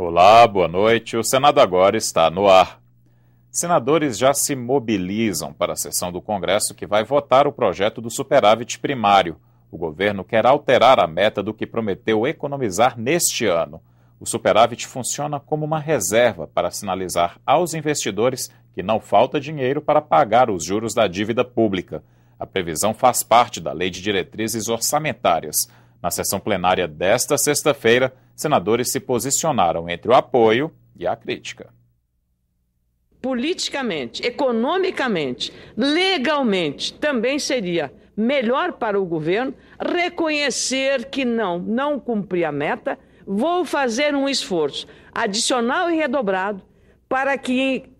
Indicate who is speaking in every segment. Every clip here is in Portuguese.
Speaker 1: Olá, boa noite. O Senado agora está no ar. Senadores já se mobilizam para a sessão do Congresso que vai votar o projeto do superávit primário. O governo quer alterar a meta do que prometeu economizar neste ano. O superávit funciona como uma reserva para sinalizar aos investidores que não falta dinheiro para pagar os juros da dívida pública. A previsão faz parte da Lei de Diretrizes Orçamentárias. Na sessão plenária desta sexta-feira, senadores se posicionaram entre o apoio e a crítica.
Speaker 2: Politicamente, economicamente, legalmente, também seria melhor para o governo reconhecer que não, não cumpri a meta, vou fazer um esforço adicional e redobrado para que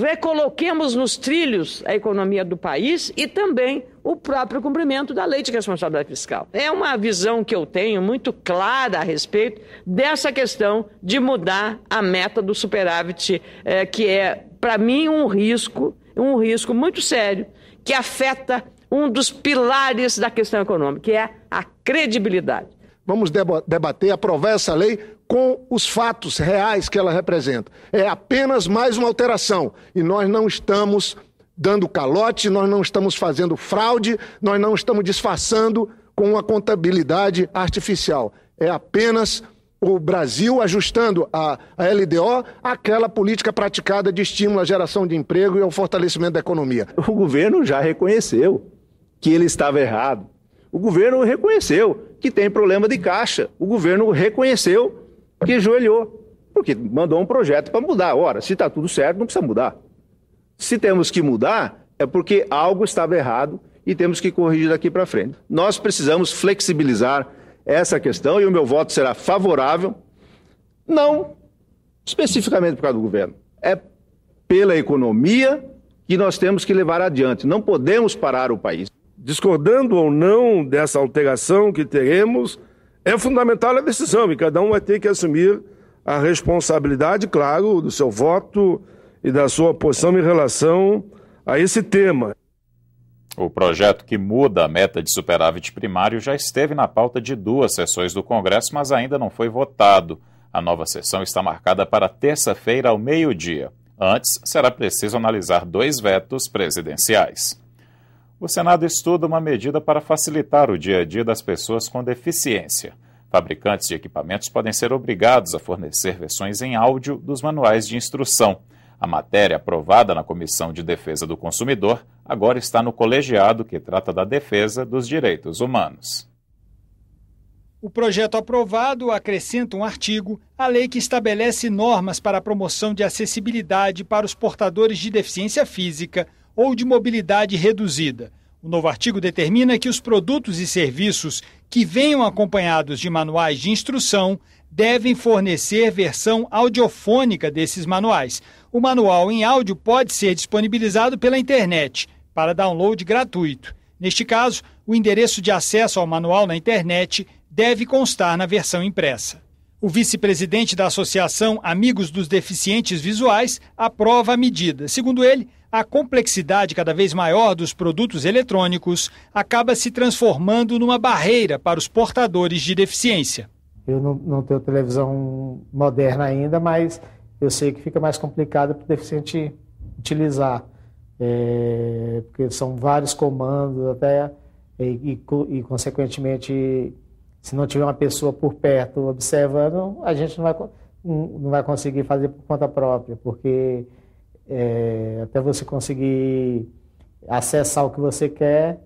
Speaker 2: recoloquemos nos trilhos a economia do país e também o próprio cumprimento da lei de responsabilidade fiscal. É uma visão que eu tenho muito clara a respeito dessa questão de mudar a meta do superávit, é, que é, para mim, um risco, um risco muito sério, que afeta um dos pilares da questão econômica, que é a credibilidade.
Speaker 3: Vamos debater, aprovar essa lei com os fatos reais que ela representa. É apenas mais uma alteração e nós não estamos dando calote, nós não estamos fazendo fraude, nós não estamos disfarçando com uma contabilidade artificial. É apenas o Brasil ajustando a, a LDO àquela política praticada de estímulo à geração de emprego e ao fortalecimento da economia. O governo já reconheceu que ele estava errado o governo reconheceu que tem problema de caixa. O governo reconheceu que joelhou, porque mandou um projeto para mudar. Ora, se está tudo certo, não precisa mudar. Se temos que mudar, é porque algo estava errado e temos que corrigir daqui para frente. Nós precisamos flexibilizar essa questão e o meu voto será favorável, não especificamente por causa do governo, é pela economia que nós temos que levar adiante. Não podemos parar o país discordando ou não dessa alteração que teremos, é fundamental a decisão e cada um vai ter que assumir a responsabilidade, claro, do seu voto e da sua posição em relação a esse tema.
Speaker 1: O projeto que muda a meta de superávit primário já esteve na pauta de duas sessões do Congresso, mas ainda não foi votado. A nova sessão está marcada para terça-feira ao meio-dia. Antes, será preciso analisar dois vetos presidenciais. O Senado estuda uma medida para facilitar o dia a dia das pessoas com deficiência. Fabricantes de equipamentos podem ser obrigados a fornecer versões em áudio dos manuais de instrução. A matéria aprovada na Comissão de Defesa do Consumidor agora está no colegiado que trata da defesa dos direitos humanos.
Speaker 4: O projeto aprovado acrescenta um artigo à lei que estabelece normas para a promoção de acessibilidade para os portadores de deficiência física ou de mobilidade reduzida. O novo artigo determina que os produtos e serviços que venham acompanhados de manuais de instrução devem fornecer versão audiofônica desses manuais. O manual em áudio pode ser disponibilizado pela internet para download gratuito. Neste caso, o endereço de acesso ao manual na internet deve constar na versão impressa. O vice-presidente da Associação Amigos dos Deficientes Visuais aprova a medida. Segundo ele, a complexidade cada vez maior dos produtos eletrônicos acaba se transformando numa barreira para os portadores de deficiência.
Speaker 2: Eu não, não tenho televisão moderna ainda, mas eu sei que fica mais complicado para o deficiente utilizar, é, porque são vários comandos até e, e, e consequentemente se não tiver uma pessoa por perto observando, a gente não vai, não vai conseguir fazer por conta própria, porque é, até você conseguir acessar o que você quer,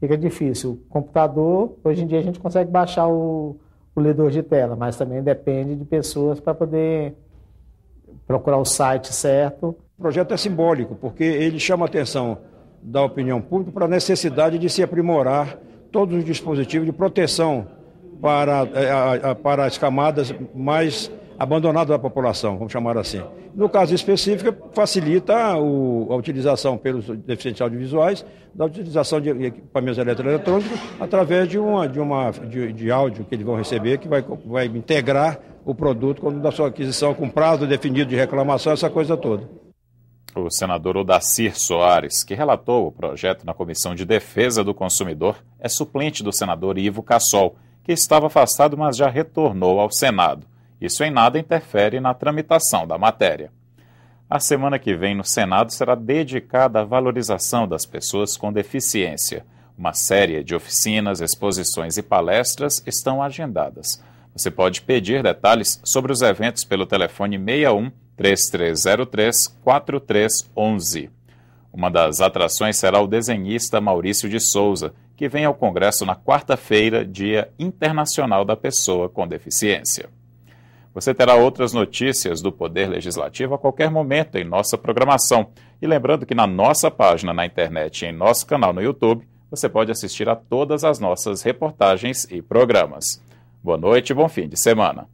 Speaker 2: fica difícil. O computador, hoje em dia a gente consegue baixar o, o ledor de tela, mas também depende
Speaker 3: de pessoas para poder procurar o site certo. O projeto é simbólico, porque ele chama a atenção da opinião pública para a necessidade de se aprimorar todos os dispositivos de proteção para, é, para as camadas mais abandonadas da população, vamos chamar assim. No caso específico, facilita a utilização pelos deficientes audiovisuais da utilização de equipamentos eletroeletrônicos através de, uma, de, uma, de, de áudio que eles vão receber, que vai, vai integrar o produto quando da sua aquisição, com prazo definido de reclamação, essa coisa toda.
Speaker 1: O senador Odacir Soares, que relatou o projeto na Comissão de Defesa do Consumidor, é suplente do senador Ivo Cassol que estava afastado, mas já retornou ao Senado. Isso em nada interfere na tramitação da matéria. A semana que vem no Senado será dedicada à valorização das pessoas com deficiência. Uma série de oficinas, exposições e palestras estão agendadas. Você pode pedir detalhes sobre os eventos pelo telefone 61 3303 4311. Uma das atrações será o desenhista Maurício de Souza, que vem ao Congresso na quarta-feira, Dia Internacional da Pessoa com Deficiência. Você terá outras notícias do Poder Legislativo a qualquer momento em nossa programação. E lembrando que na nossa página na internet e em nosso canal no YouTube, você pode assistir a todas as nossas reportagens e programas. Boa noite e bom fim de semana.